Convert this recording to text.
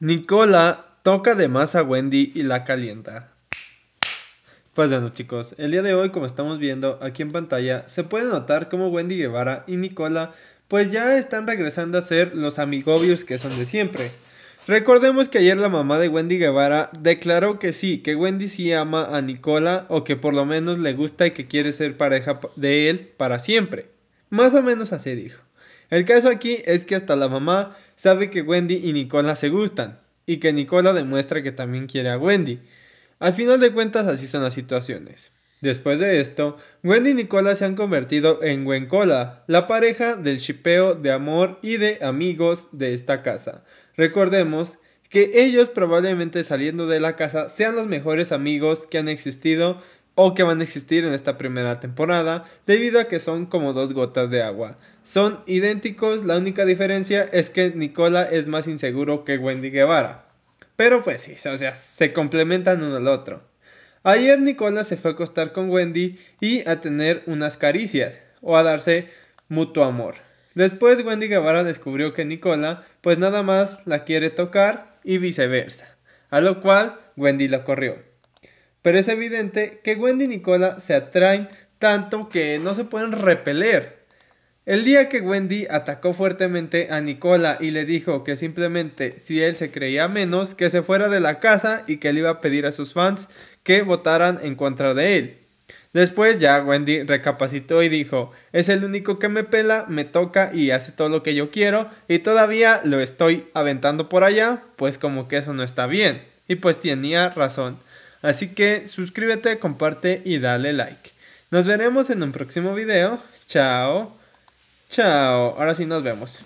Nicola toca más a Wendy y la calienta. Pues bueno chicos, el día de hoy como estamos viendo aquí en pantalla se puede notar como Wendy Guevara y Nicola pues ya están regresando a ser los amigobios que son de siempre. Recordemos que ayer la mamá de Wendy Guevara declaró que sí, que Wendy sí ama a Nicola o que por lo menos le gusta y que quiere ser pareja de él para siempre. Más o menos así dijo. El caso aquí es que hasta la mamá sabe que Wendy y Nicola se gustan y que Nicola demuestra que también quiere a Wendy. Al final de cuentas así son las situaciones. Después de esto, Wendy y Nicola se han convertido en Wencola, la pareja del chipeo de amor y de amigos de esta casa. Recordemos que ellos probablemente saliendo de la casa sean los mejores amigos que han existido o que van a existir en esta primera temporada, debido a que son como dos gotas de agua. Son idénticos, la única diferencia es que Nicola es más inseguro que Wendy Guevara. Pero pues sí, o sea, se complementan uno al otro. Ayer Nicola se fue a acostar con Wendy y a tener unas caricias, o a darse mutuo amor. Después Wendy Guevara descubrió que Nicola pues nada más la quiere tocar y viceversa, a lo cual Wendy la corrió pero es evidente que Wendy y Nicola se atraen tanto que no se pueden repeler. El día que Wendy atacó fuertemente a Nicola y le dijo que simplemente si él se creía menos, que se fuera de la casa y que le iba a pedir a sus fans que votaran en contra de él. Después ya Wendy recapacitó y dijo, es el único que me pela, me toca y hace todo lo que yo quiero y todavía lo estoy aventando por allá, pues como que eso no está bien. Y pues tenía razón. Así que suscríbete, comparte y dale like. Nos veremos en un próximo video. Chao. Chao. Ahora sí nos vemos.